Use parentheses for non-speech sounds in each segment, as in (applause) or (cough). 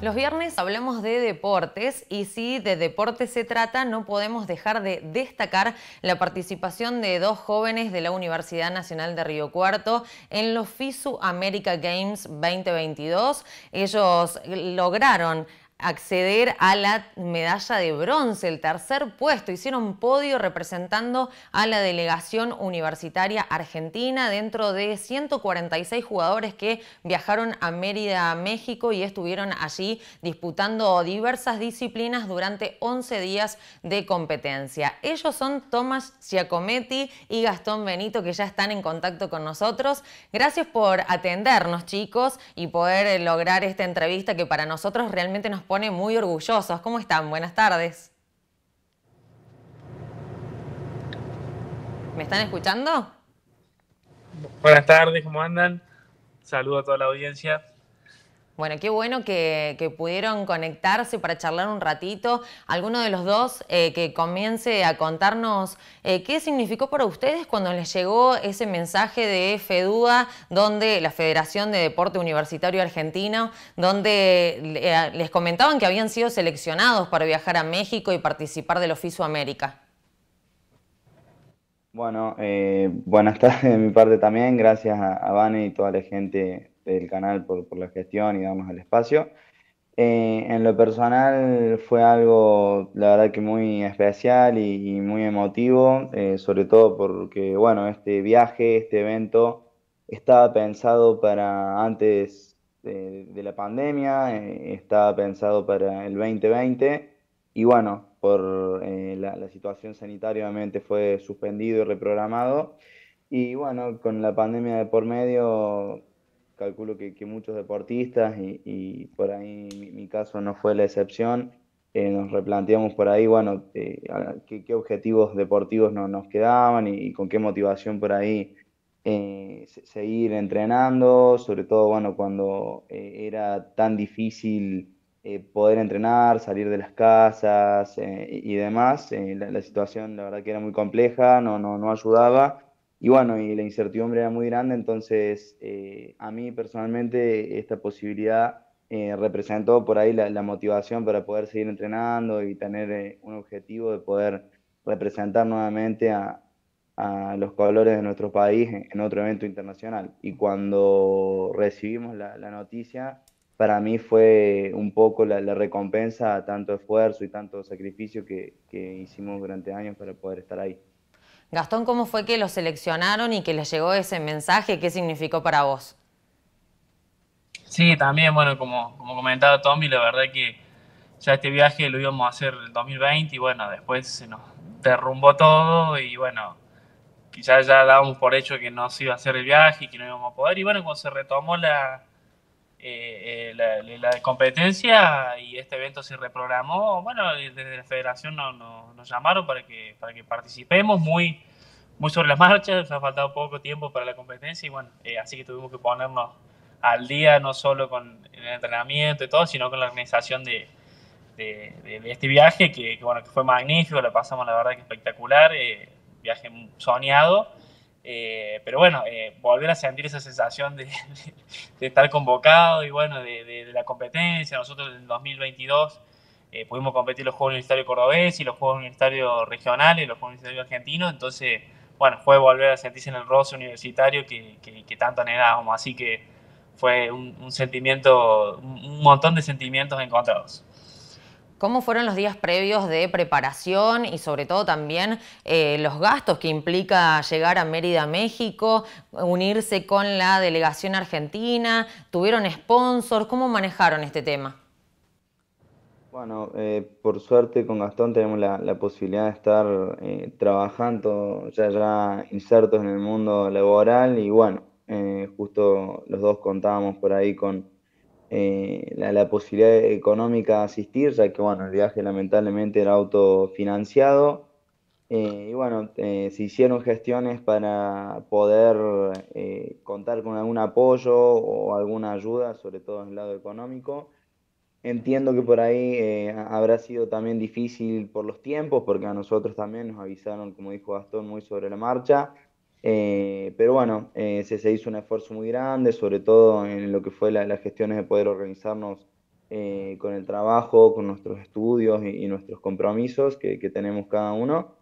Los viernes hablamos de deportes y si de deportes se trata no podemos dejar de destacar la participación de dos jóvenes de la Universidad Nacional de Río Cuarto en los FISU America Games 2022. Ellos lograron acceder a la medalla de bronce, el tercer puesto. Hicieron podio representando a la delegación universitaria argentina dentro de 146 jugadores que viajaron a Mérida, México y estuvieron allí disputando diversas disciplinas durante 11 días de competencia. Ellos son Tomás Giacometti y Gastón Benito que ya están en contacto con nosotros. Gracias por atendernos chicos y poder lograr esta entrevista que para nosotros realmente nos pone muy orgullosos. ¿Cómo están? Buenas tardes. ¿Me están escuchando? Buenas tardes, ¿cómo andan? Saludo a toda la audiencia. Bueno, qué bueno que, pudieron conectarse para charlar un ratito. Alguno de los dos eh, que comience a contarnos eh, qué significó para ustedes cuando les llegó ese mensaje de FEDUA, donde la Federación de Deporte Universitario Argentino, donde eh, les comentaban que habían sido seleccionados para viajar a México y participar del Oficio América. Bueno, buenas tardes de mi parte también. Gracias a, a Vane y toda la gente del canal por, por la gestión y damos el espacio. Eh, en lo personal fue algo, la verdad que muy especial y, muy emotivo, eh, sobre todo porque, bueno, este viaje, este evento estaba pensado para antes eh, de, la pandemia, estaba pensado para el 2020 y bueno, por la, la situación sanitaria obviamente fue suspendido y reprogramado y bueno, con la pandemia de por medio calculo que, muchos deportistas, y, por ahí mi, caso no fue la excepción, eh, nos replanteamos por ahí, bueno, eh, qué, objetivos deportivos nos quedaban y, con qué motivación por ahí eh, seguir entrenando, sobre todo, cuando era tan difícil poder entrenar, salir de las casas y, demás, la, la, situación la verdad que era muy compleja, no, no, no ayudaba y bueno, y la incertidumbre era muy grande, entonces eh, a mí personalmente esta posibilidad eh, representó por ahí la, motivación para poder seguir entrenando y tener eh, un objetivo de poder representar nuevamente a, a, los colores de nuestro país en, otro evento internacional. Y cuando recibimos la, noticia, para mí fue un poco la, recompensa a tanto esfuerzo y tanto sacrificio que, que hicimos durante años para poder estar ahí. Gastón, ¿cómo fue que lo seleccionaron y que les llegó ese mensaje? ¿Qué significó para vos? Sí, también, bueno, como, como comentaba Tommy, la verdad que ya este viaje lo íbamos a hacer en 2020 y bueno, después se nos derrumbó todo y bueno, quizás ya dábamos por hecho que no se iba a hacer el viaje y que no íbamos a poder. Y bueno, cuando se retomó la, eh, eh, la, competencia y este evento se reprogramó. Bueno, desde la federación nos llamaron para que, para que participemos muy, muy sobre las marchas, ha faltado poco tiempo para la competencia y bueno, eh, así que tuvimos que ponernos al día no solo con el entrenamiento y todo, sino con la organización de, de, este viaje que, bueno, que fue magnífico, la pasamos la verdad que espectacular, viaje soñado eh, pero bueno, eh, volver a sentir esa sensación de, (laughs) estar convocado y bueno, de, la competencia. Nosotros en 2022 eh, pudimos competir los Juegos Universitarios Cordobés y los Juegos Universitarios Regionales, y los Juegos Universitarios Argentinos. Entonces, bueno, fue volver a sentirse en el roce universitario que, tanto anhelábamos. Así que fue un sentimiento, un montón de sentimientos encontrados. ¿Cómo fueron los días previos de preparación y sobre todo también eh, los gastos que implica llegar a Mérida, México, unirse con la delegación argentina? ¿Tuvieron sponsors? ¿Cómo manejaron este tema? Bueno, eh, por suerte con Gastón tenemos la, posibilidad de estar eh, trabajando ya, ya insertos en el mundo laboral y bueno, justo los dos contábamos por ahí con eh, la, posibilidad económica de asistir, ya que bueno, el viaje lamentablemente era autofinanciado. Eh, y bueno, eh, se hicieron gestiones para poder contar con algún apoyo o alguna ayuda, sobre todo en el lado económico. Entiendo que por ahí habrá sido también difícil por los tiempos, porque a nosotros también nos avisaron, como dijo Gastón, muy sobre la marcha. Eh, pero bueno, eh, se, hizo un esfuerzo muy grande, sobre todo en lo que fue la, las gestiones de poder organizarnos eh, con el trabajo, con nuestros estudios y, nuestros compromisos que, tenemos cada uno.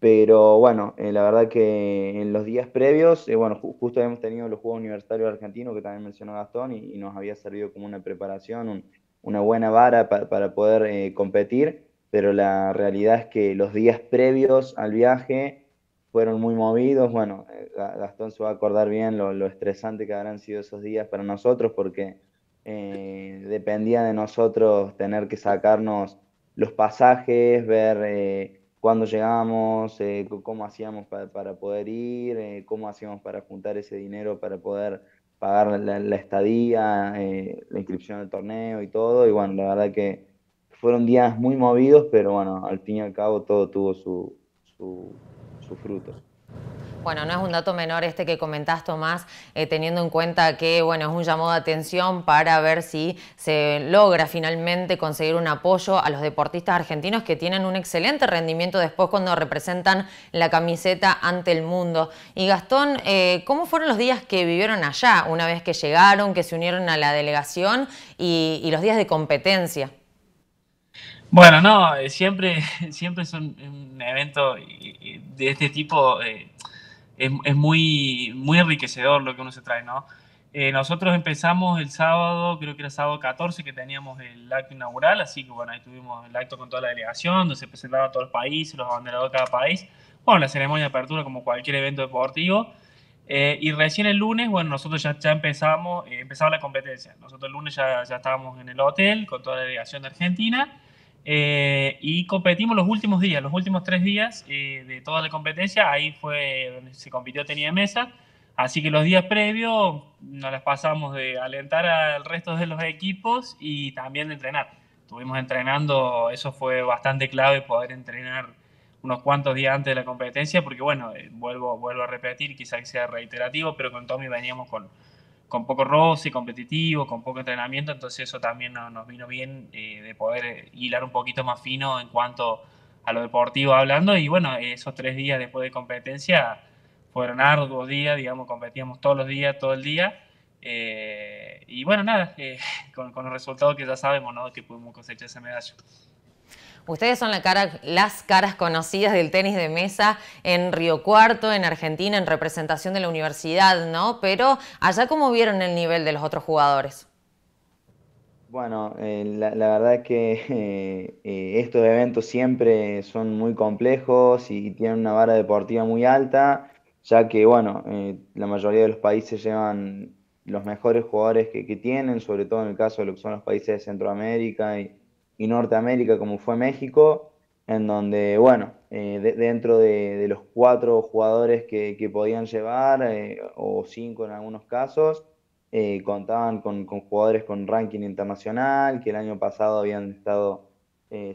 Pero bueno, la verdad que en los días previos, bueno, justo habíamos tenido los Juegos Universitarios Argentinos que también mencionó Gastón y, nos había servido como una preparación, una buena vara para poder competir, pero la realidad es que los días previos al viaje fueron muy movidos. Bueno, eh, Gastón se va a acordar bien lo, estresante que habrán sido esos días para nosotros porque eh, dependía de nosotros tener que sacarnos los pasajes, ver eh, cuándo llegamos, cómo hacíamos para, poder ir, cómo hacíamos para juntar ese dinero para poder pagar la, estadía, la inscripción al torneo y todo. Y bueno, la verdad que fueron días muy movidos, pero bueno, al fin y al cabo todo tuvo su frutos. Bueno, no es un dato menor este que comentás, Tomás, eh, teniendo en cuenta que bueno, es un llamado de atención para ver si se logra finalmente conseguir un apoyo a los deportistas argentinos que tienen un excelente rendimiento después cuando representan la camiseta ante el mundo. Y Gastón, eh, ¿cómo fueron los días que vivieron allá una vez que llegaron, que se unieron a la delegación y los días de competencia? Bueno, no, eh, siempre, (laughs) siempre es un, evento de este tipo, eh, es, es, muy, muy enriquecedor lo que uno se trae, ¿no? Eh, nosotros empezamos el sábado, creo que era sábado 14, que teníamos el acto inaugural, así que bueno, ahí tuvimos el acto con toda la delegación, donde se presentaba todo el país, los abanderados de cada país, bueno, la ceremonia de apertura como cualquier evento deportivo, y recién el lunes, bueno, nosotros ya, ya empezamos, empezaba la competencia. Nosotros el lunes ya, ya, estábamos en el hotel con toda la delegación de Argentina eh, y competimos los últimos días, los últimos tres días eh, de toda la competencia. Ahí fue donde se compitió Tenía mesa. Así que los días previos nos las pasamos de alentar al resto de los equipos y también de entrenar. Estuvimos entrenando, eso fue bastante clave poder entrenar unos cuantos días antes de la competencia, porque bueno, eh, vuelvo, vuelvo a repetir, quizás sea reiterativo, pero con Tommy veníamos con, con poco roce, competitivo, con poco entrenamiento, entonces eso también nos, vino bien eh, de poder eh, hilar un poquito más fino en cuanto a lo deportivo hablando. Y bueno, esos tres días después de competencia fueron arduos días, digamos, competíamos todos los días, todo el día. Eh, y bueno, nada, (laughs) con, el resultado que ya sabemos, ¿no? Que pudimos cosechar ese medallo. Ustedes son las caras conocidas del tenis de mesa en Río Cuarto, en Argentina, en representación de la universidad, ¿no? Pero allá cómo vieron el nivel de los otros jugadores. Bueno, eh, la, verdad que eh, eh, estos eventos siempre son muy complejos y tienen una vara deportiva muy alta, ya que, bueno, la mayoría de los países llevan los mejores jugadores que, que, tienen, sobre todo en el caso de lo que son los países de Centroamérica y, y Norteamérica como fue México, en donde, bueno, eh, dentro de, los cuatro jugadores que, podían llevar, eh, o cinco en algunos casos, eh, contaban con, jugadores con ranking internacional, que el año pasado habían estado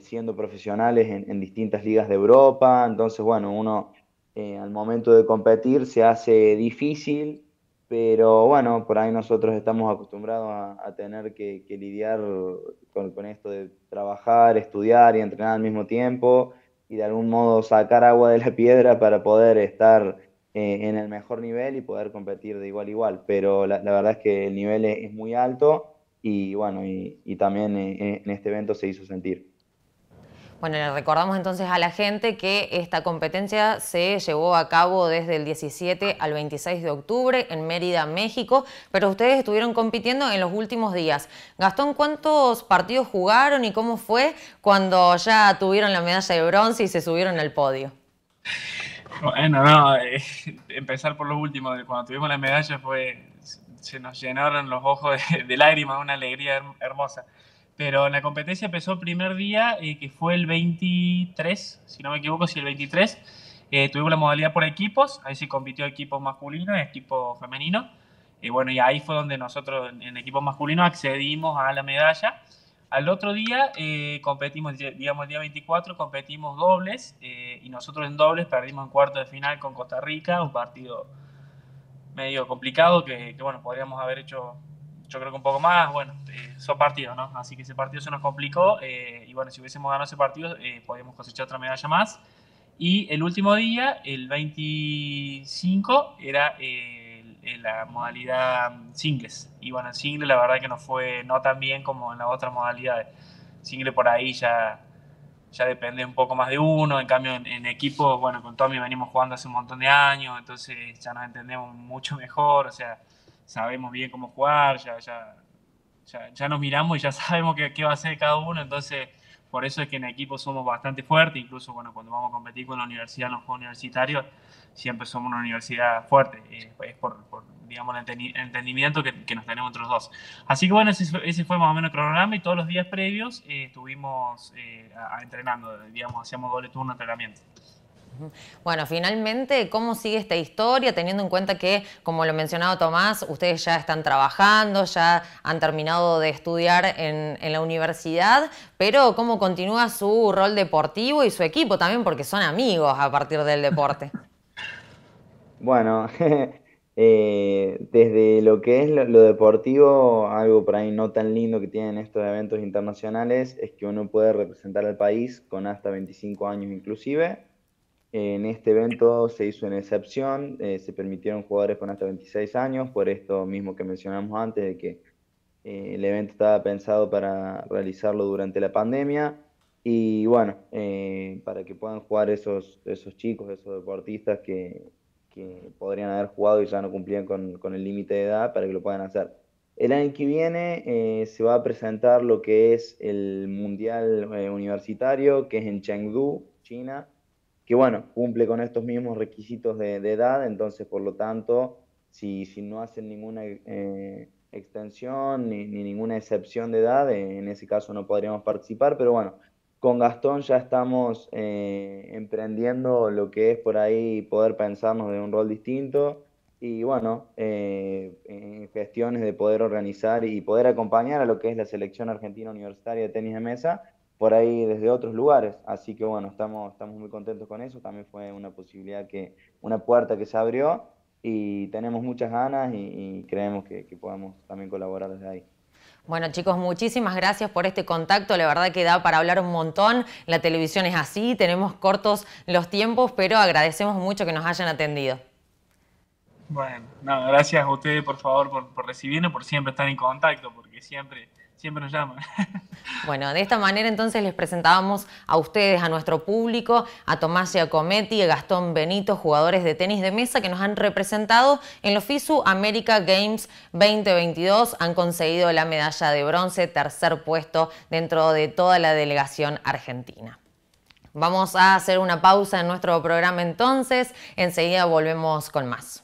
siendo profesionales en, en, distintas ligas de Europa, entonces, bueno, uno al momento de competir se hace difícil pero bueno, por ahí nosotros estamos acostumbrados a, tener que, lidiar con, esto de trabajar, estudiar y entrenar al mismo tiempo y de algún modo sacar agua de la (laughs) piedra para poder estar eh, en el mejor nivel y poder competir de igual a igual. Pero la, verdad es que el nivel es, muy alto y bueno, y, también eh, en este evento se hizo sentir. Bueno, le recordamos entonces a la gente que esta competencia se llevó a cabo desde el 17 al 26 de octubre en Mérida, México, pero ustedes estuvieron compitiendo en los últimos días. Gastón, ¿cuántos partidos jugaron y cómo fue cuando ya tuvieron la medalla de bronce y se subieron al podio? Bueno, no, eh, empezar por lo último, cuando tuvimos la medalla fue, se nos llenaron los ojos de lágrimas, una alegría hermosa. Pero en la competencia empezó el primer día, eh, que fue el 23, si no me equivoco, si el 23. Eh, tuvimos la modalidad por equipos, ahí se compitió equipo masculino y equipo femenino. Y bueno, y ahí fue donde nosotros en, equipo masculino accedimos a la medalla. Al otro día eh, competimos, digamos el día 24, competimos dobles y nosotros en dobles perdimos en cuarto de final con Costa Rica, un partido medio complicado que bueno, podríamos haber hecho yo creo que un poco más, bueno, eh, son partidos, ¿no? Así que ese partido se nos complicó eh, y bueno, si hubiésemos ganado ese partido eh, podríamos cosechar otra medalla más. Y el último día, el 25, era eh, la modalidad mm, singles. Y bueno, en singles la verdad que no fue no tan bien como en las otras modalidades. Single por ahí ya, ya depende un poco más de uno. En cambio, en, en, equipo, bueno, con Tommy venimos jugando hace un montón de años, entonces ya nos entendemos mucho mejor. O sea, sabemos bien cómo jugar, ya, ya, ya, nos miramos y ya (laughs) sabemos qué, qué, va a hacer cada uno, entonces por eso es que en equipo somos bastante fuertes, incluso bueno, cuando vamos a competir con la universidad en los Juegos Universitarios, siempre somos una universidad fuerte, eh, es, por, por, digamos, el entendimiento que, que, nos tenemos entre los dos. Así que bueno, ese, fue más o menos el cronograma y todos los días previos eh, estuvimos eh, entrenando, digamos, hacíamos doble turno de entrenamiento. Bueno, finalmente, ¿cómo sigue esta historia? Teniendo en cuenta que, como lo mencionaba Tomás, ustedes ya están trabajando, ya han terminado de estudiar en, la universidad, pero ¿cómo continúa su rol deportivo y su equipo también? Porque son amigos a partir del deporte. (laughs) bueno, (laughs) eh, desde lo que es lo, deportivo, algo por ahí no tan lindo que tienen estos eventos internacionales es que uno puede representar al país con hasta 25 años inclusive en este evento se hizo una excepción, eh, se permitieron jugadores con hasta 26 años, por esto mismo que mencionamos antes, de que eh, el evento estaba pensado para realizarlo durante la pandemia. Y bueno, eh, para que puedan jugar esos, esos chicos, esos deportistas que, que podrían haber jugado y ya no cumplían con, con el límite de edad, para que lo puedan hacer. El año que viene se va a presentar lo que es el Mundial Universitario, que es en Chengdu, China, que bueno, cumple con estos mismos requisitos de, edad, entonces por lo tanto, si, no hacen ninguna eh, extensión ni, ninguna excepción de edad, eh, en ese caso no podríamos participar, pero bueno, con Gastón ya estamos eh, emprendiendo lo que es por ahí poder pensarnos de un rol distinto y bueno, en gestiones de poder organizar y poder acompañar a lo que es la selección argentina universitaria de tenis de mesa por ahí desde otros lugares. Así que bueno, estamos, estamos muy contentos con eso. También fue una posibilidad que, una puerta que se abrió y tenemos muchas ganas y, creemos que, podamos también colaborar desde ahí. Bueno chicos, muchísimas gracias por este contacto, la verdad que da para hablar un montón, la televisión es así, tenemos cortos los tiempos, pero agradecemos mucho que nos hayan atendido. Bueno, gracias a ustedes por favor por, por recibirnos, por siempre estar en contacto, porque siempre siempre nos llaman. (laughs) Bueno, de esta manera entonces les presentábamos a ustedes, a nuestro público, a Tomás Giacometti y a Gastón Benito, jugadores de tenis de mesa que nos han representado en los FISU America Games 2022. Han conseguido la medalla de bronce, tercer puesto dentro de toda la delegación argentina. Vamos a hacer una pausa en nuestro programa entonces, enseguida volvemos con más.